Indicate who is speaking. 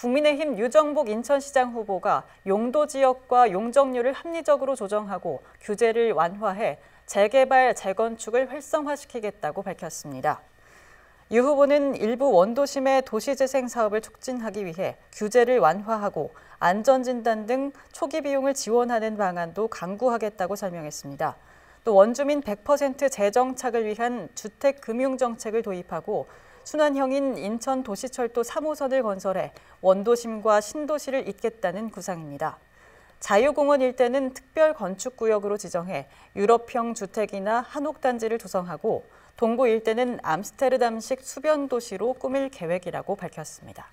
Speaker 1: 국민의힘 유정복 인천시장 후보가 용도 지역과 용적률을 합리적으로 조정하고 규제를 완화해 재개발, 재건축을 활성화시키겠다고 밝혔습니다. 유 후보는 일부 원도심의 도시재생 사업을 촉진하기 위해 규제를 완화하고 안전진단 등 초기 비용을 지원하는 방안도 강구하겠다고 설명했습니다. 또 원주민 100% 재정착을 위한 주택금융정책을 도입하고 순환형인 인천 도시철도 3호선을 건설해 원도심과 신도시를 잇겠다는 구상입니다. 자유공원 일대는 특별 건축구역으로 지정해 유럽형 주택이나 한옥단지를 조성하고 동부 일대는 암스테르담식 수변도시로 꾸밀 계획이라고 밝혔습니다.